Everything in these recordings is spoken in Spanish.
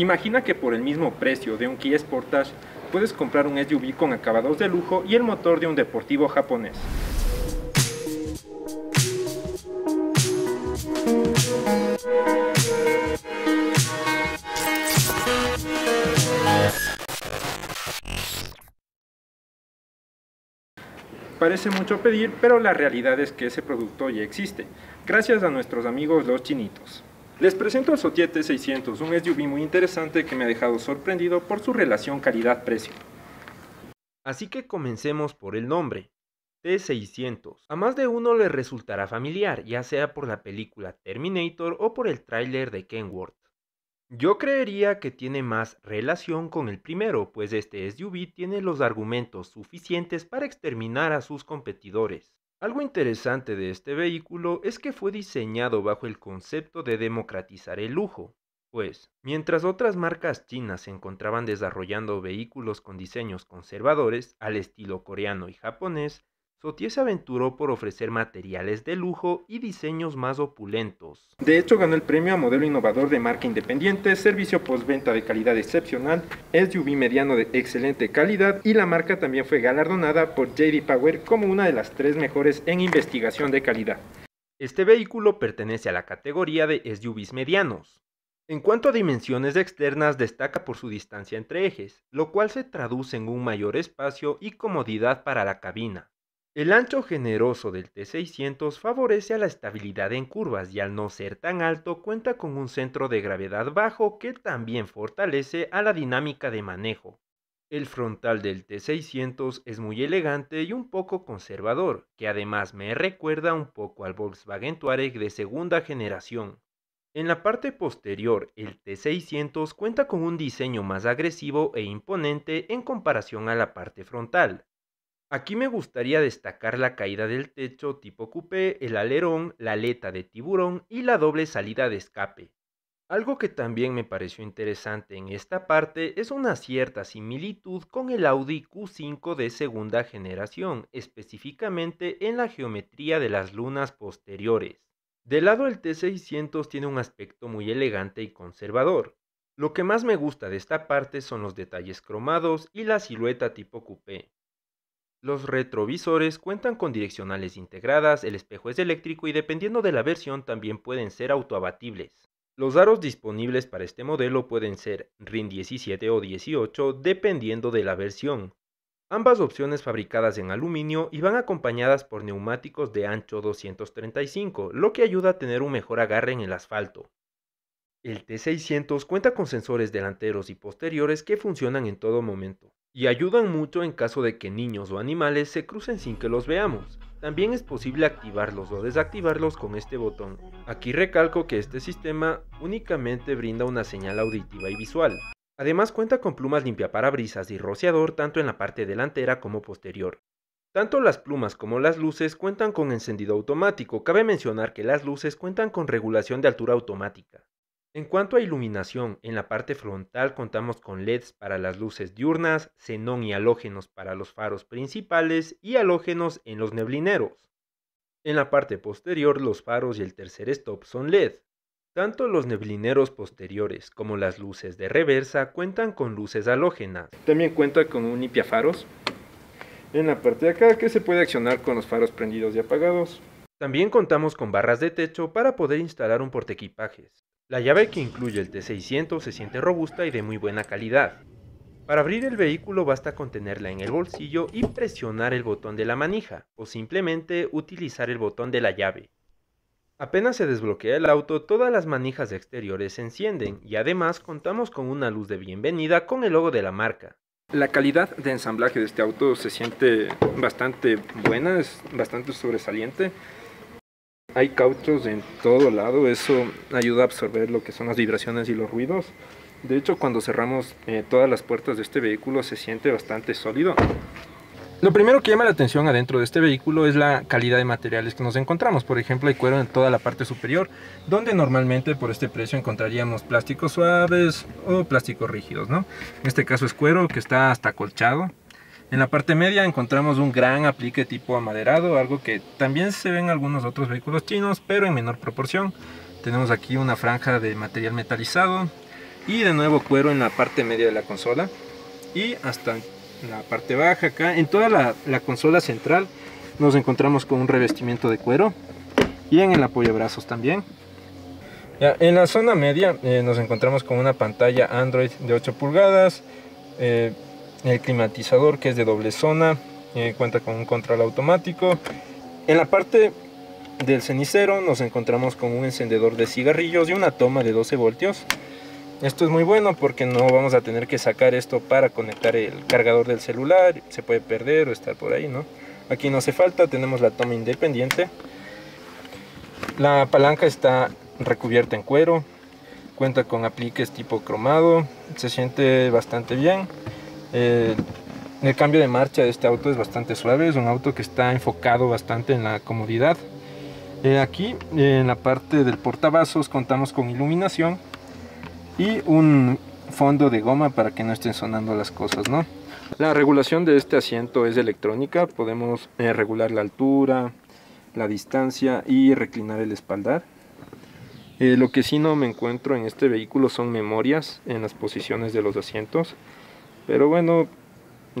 Imagina que por el mismo precio de un Kia Sportage puedes comprar un SUV con acabados de lujo y el motor de un deportivo japonés. Parece mucho pedir, pero la realidad es que ese producto ya existe, gracias a nuestros amigos los chinitos. Les presento el t 600, un SUV muy interesante que me ha dejado sorprendido por su relación calidad-precio. Así que comencemos por el nombre, T600. A más de uno le resultará familiar, ya sea por la película Terminator o por el tráiler de Kenworth. Yo creería que tiene más relación con el primero, pues este SUV tiene los argumentos suficientes para exterminar a sus competidores. Algo interesante de este vehículo es que fue diseñado bajo el concepto de democratizar el lujo, pues, mientras otras marcas chinas se encontraban desarrollando vehículos con diseños conservadores al estilo coreano y japonés, Sotier se aventuró por ofrecer materiales de lujo y diseños más opulentos. De hecho, ganó el premio a modelo innovador de marca independiente, servicio postventa de calidad excepcional, SUV mediano de excelente calidad y la marca también fue galardonada por JD Power como una de las tres mejores en investigación de calidad. Este vehículo pertenece a la categoría de SUVs medianos. En cuanto a dimensiones externas, destaca por su distancia entre ejes, lo cual se traduce en un mayor espacio y comodidad para la cabina. El ancho generoso del T600 favorece a la estabilidad en curvas y al no ser tan alto cuenta con un centro de gravedad bajo que también fortalece a la dinámica de manejo. El frontal del T600 es muy elegante y un poco conservador, que además me recuerda un poco al Volkswagen Touareg de segunda generación. En la parte posterior, el T600 cuenta con un diseño más agresivo e imponente en comparación a la parte frontal, Aquí me gustaría destacar la caída del techo tipo coupé, el alerón, la aleta de tiburón y la doble salida de escape. Algo que también me pareció interesante en esta parte es una cierta similitud con el Audi Q5 de segunda generación, específicamente en la geometría de las lunas posteriores. De lado el T600 tiene un aspecto muy elegante y conservador. Lo que más me gusta de esta parte son los detalles cromados y la silueta tipo coupé. Los retrovisores cuentan con direccionales integradas, el espejo es eléctrico y dependiendo de la versión también pueden ser autoabatibles. Los aros disponibles para este modelo pueden ser RIN 17 o 18 dependiendo de la versión. Ambas opciones fabricadas en aluminio y van acompañadas por neumáticos de ancho 235, lo que ayuda a tener un mejor agarre en el asfalto. El T600 cuenta con sensores delanteros y posteriores que funcionan en todo momento y ayudan mucho en caso de que niños o animales se crucen sin que los veamos. También es posible activarlos o desactivarlos con este botón. Aquí recalco que este sistema únicamente brinda una señal auditiva y visual. Además cuenta con plumas limpiaparabrisas y rociador tanto en la parte delantera como posterior. Tanto las plumas como las luces cuentan con encendido automático. Cabe mencionar que las luces cuentan con regulación de altura automática. En cuanto a iluminación, en la parte frontal contamos con LEDs para las luces diurnas, xenón y halógenos para los faros principales y halógenos en los neblineros. En la parte posterior, los faros y el tercer stop son LED. Tanto los neblineros posteriores como las luces de reversa cuentan con luces halógenas. También cuenta con un limpiafaros en la parte de acá que se puede accionar con los faros prendidos y apagados. También contamos con barras de techo para poder instalar un equipajes. La llave que incluye el T600 se siente robusta y de muy buena calidad. Para abrir el vehículo basta con tenerla en el bolsillo y presionar el botón de la manija, o simplemente utilizar el botón de la llave. Apenas se desbloquea el auto, todas las manijas exteriores se encienden y además contamos con una luz de bienvenida con el logo de la marca. La calidad de ensamblaje de este auto se siente bastante buena, es bastante sobresaliente. Hay cauchos en todo lado, eso ayuda a absorber lo que son las vibraciones y los ruidos. De hecho, cuando cerramos eh, todas las puertas de este vehículo se siente bastante sólido. Lo primero que llama la atención adentro de este vehículo es la calidad de materiales que nos encontramos. Por ejemplo, hay cuero en toda la parte superior, donde normalmente por este precio encontraríamos plásticos suaves o plásticos rígidos, ¿no? En este caso es cuero que está hasta colchado en la parte media encontramos un gran aplique tipo amaderado, algo que también se ve en algunos otros vehículos chinos, pero en menor proporción. Tenemos aquí una franja de material metalizado y de nuevo cuero en la parte media de la consola. Y hasta la parte baja acá, en toda la, consola central nos encontramos con un revestimiento de cuero y en el apoyo brazos también. en la zona media eh, nos encontramos con una pantalla Android de 8 pulgadas, eh, el climatizador que es de doble zona, eh, cuenta con un control automático. En la parte del cenicero nos encontramos con un encendedor de cigarrillos y una toma de 12 voltios. Esto es muy bueno porque no vamos a tener que sacar esto para conectar el cargador del celular, se puede perder o estar por ahí, ¿no? Aquí no hace falta, tenemos la toma independiente. La palanca está recubierta en cuero, cuenta con apliques tipo cromado, se siente bastante bien. Eh, el cambio de marcha de este auto es bastante suave, es un auto que está enfocado bastante en la comodidad. Eh, aquí eh, en la parte del portavasos contamos con iluminación y un fondo de goma para que no estén sonando las cosas, ¿no? La regulación de este asiento es electrónica, podemos regular la altura, la distancia y reclinar el espaldar. lo que sí no me encuentro en este vehículo son memorias en las posiciones de los asientos. Pero bueno,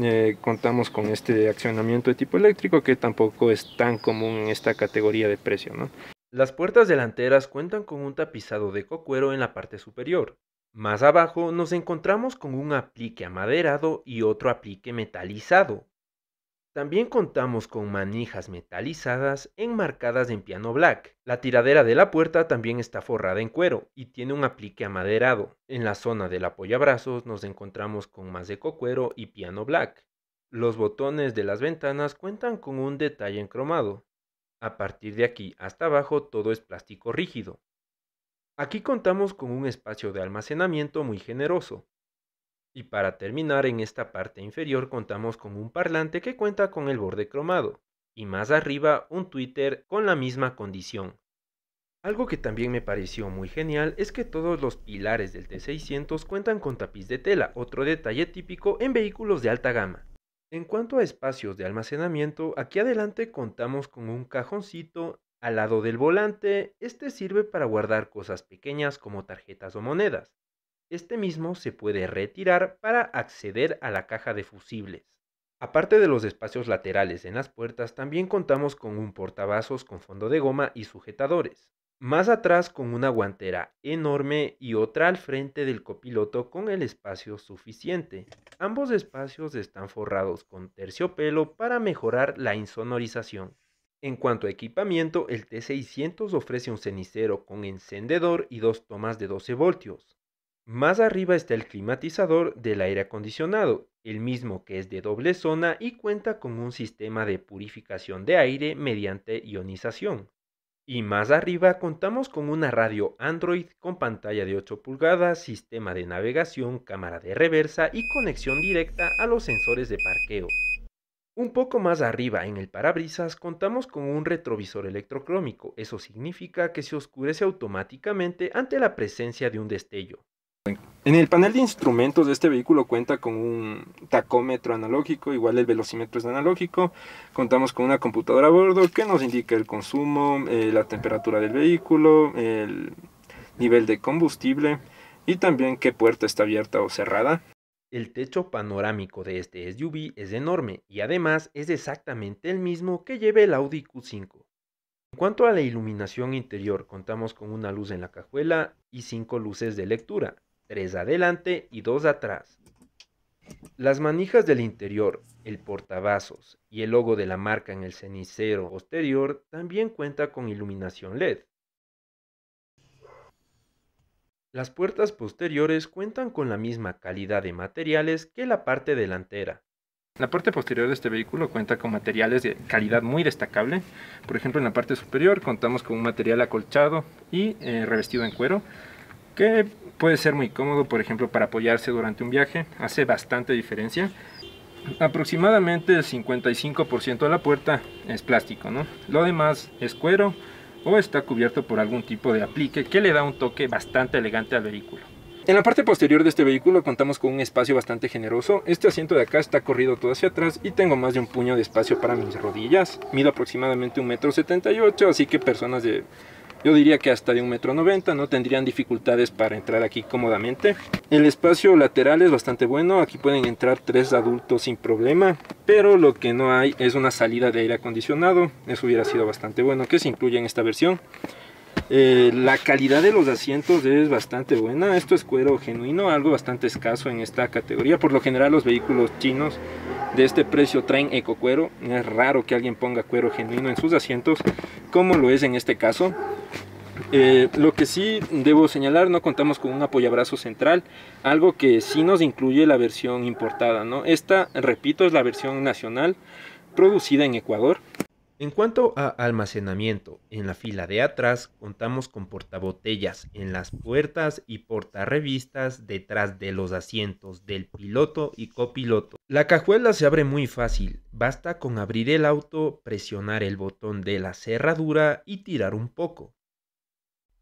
eh, contamos con este accionamiento de tipo eléctrico que tampoco es tan común en esta categoría de precio. Las puertas delanteras cuentan con un tapizado de cocuero en la parte superior. Más abajo nos encontramos con un aplique amaderado y otro aplique metalizado, también contamos con manijas metalizadas enmarcadas en piano black. La tiradera de la puerta también está forrada en cuero y tiene un aplique amaderado. En la zona del apoyabrazos nos encontramos con más de cuero y piano black. Los botones de las ventanas cuentan con un detalle encromado. A partir de aquí hasta abajo todo es plástico rígido. Aquí contamos con un espacio de almacenamiento muy generoso. Y para terminar en esta parte inferior contamos con un parlante que cuenta con el borde cromado y más arriba un Twitter con la misma condición. Algo que también me pareció muy genial es que todos los pilares del T600 cuentan con tapiz de tela, otro detalle típico en vehículos de alta gama. En cuanto a espacios de almacenamiento, aquí adelante contamos con un cajoncito al lado del volante, este sirve para guardar cosas pequeñas como tarjetas o monedas. Este mismo se puede retirar para acceder a la caja de fusibles. Aparte de los espacios laterales en las puertas, también contamos con un portavasos con fondo de goma y sujetadores. Más atrás con una guantera enorme y otra al frente del copiloto con el espacio suficiente. Ambos espacios están forrados con terciopelo para mejorar la insonorización. En cuanto a equipamiento, el T600 ofrece un cenicero con encendedor y dos tomas de 12 voltios. Más arriba está el climatizador del aire acondicionado, el mismo que es de doble zona y cuenta con un sistema de purificación de aire mediante ionización. Y más arriba contamos con una radio Android con pantalla de 8 pulgadas, sistema de navegación, cámara de reversa y conexión directa a los sensores de parqueo. Un poco más arriba en el parabrisas contamos con un retrovisor electrocrómico, eso significa que se oscurece automáticamente ante la presencia de un destello. En el panel de instrumentos de este vehículo cuenta con un tacómetro analógico, igual el velocímetro es analógico. Contamos con una computadora a bordo que nos indica el consumo, eh, la temperatura del vehículo, el nivel de combustible y también qué puerta está abierta o cerrada. El techo panorámico de este SUV es enorme y además es exactamente el mismo que lleva el Audi Q5. En cuanto a la iluminación interior, contamos con una luz en la cajuela y cinco luces de lectura, tres adelante y dos atrás. Las manijas del interior, el portavasos y el logo de la marca en el cenicero posterior también cuenta con iluminación LED. Las puertas posteriores cuentan con la misma calidad de materiales que la parte delantera. La parte posterior de este vehículo cuenta con materiales de calidad muy destacable. Por ejemplo, en la parte superior contamos con un material acolchado y eh, revestido en cuero que puede ser muy cómodo, por ejemplo, para apoyarse durante un viaje, hace bastante diferencia. Aproximadamente el 55% de la puerta es plástico, ¿no? Lo demás es cuero o está cubierto por algún tipo de aplique que le da un toque bastante elegante al vehículo. En la parte posterior de este vehículo contamos con un espacio bastante generoso, este asiento de acá está corrido todo hacia atrás y tengo más de un puño de espacio para mis rodillas, mido aproximadamente 1,78 m, así que personas de yo diría que hasta de un metro no tendrían dificultades para entrar aquí cómodamente. El espacio lateral es bastante bueno, aquí pueden entrar tres adultos sin problema, pero lo que no hay es una salida de aire acondicionado, eso hubiera sido bastante bueno que se incluya en esta versión. Eh, la calidad de los asientos es bastante buena, esto es cuero genuino, algo bastante escaso en esta categoría, por lo general los vehículos chinos de este precio traen ecocuero. Es raro que alguien ponga cuero genuino en sus asientos, como lo es en este caso. Eh, lo que sí debo señalar, no contamos con un apoyabrazo central, algo que sí nos incluye la versión importada. ¿no? Esta, repito, es la versión nacional producida en Ecuador. En cuanto a almacenamiento, en la fila de atrás contamos con portabotellas en las puertas y portarrevistas detrás de los asientos del piloto y copiloto. La cajuela se abre muy fácil, basta con abrir el auto, presionar el botón de la cerradura y tirar un poco.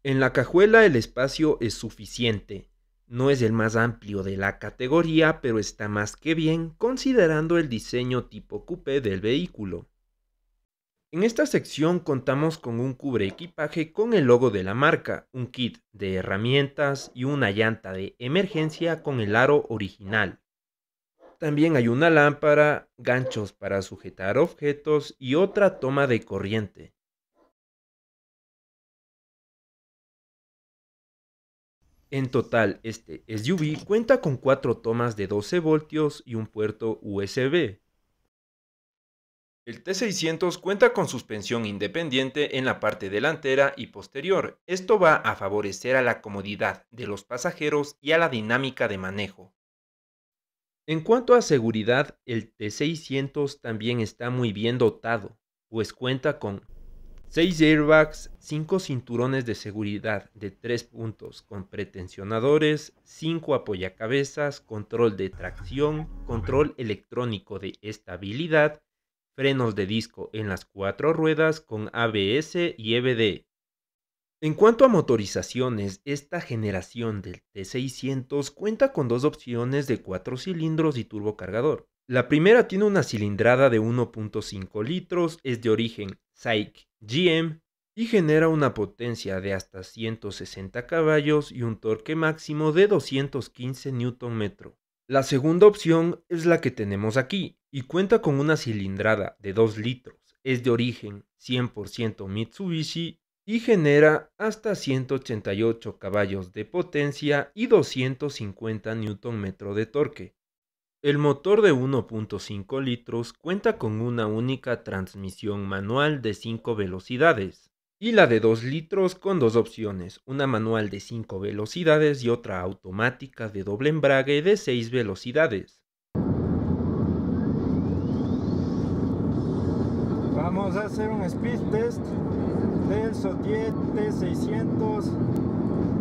En la cajuela el espacio es suficiente, no es el más amplio de la categoría, pero está más que bien considerando el diseño tipo coupé del vehículo. En esta sección contamos con un cubre equipaje con el logo de la marca, un kit de herramientas y una llanta de emergencia con el aro original. También hay una lámpara, ganchos para sujetar objetos y otra toma de corriente. En total, este SUV cuenta con cuatro tomas de 12 voltios y un puerto USB, el T600 cuenta con suspensión independiente en la parte delantera y posterior. Esto va a favorecer a la comodidad de los pasajeros y a la dinámica de manejo. En cuanto a seguridad, el T600 también está muy bien dotado, pues cuenta con 6 airbags, 5 cinturones de seguridad de 3 puntos con pretensionadores, 5 apoyacabezas, control de tracción, control electrónico de estabilidad, frenos de disco en las cuatro ruedas con ABS y EBD. En cuanto a motorizaciones, esta generación del T600 cuenta con dos opciones de cuatro cilindros y turbocargador. La primera tiene una cilindrada de 1.5 litros, es de origen SAIC GM y genera una potencia de hasta 160 caballos y un torque máximo de 215 Nm. La segunda opción es la que tenemos aquí y cuenta con una cilindrada de 2 litros, es de origen 100% Mitsubishi y genera hasta 188 caballos de potencia y 250 Nm de torque. El motor de 1.5 litros cuenta con una única transmisión manual de 5 velocidades, y la de 2 litros con dos opciones, una manual de 5 velocidades y otra automática de doble embrague de 6 velocidades. Vamos a hacer un speed test del Sotiet T600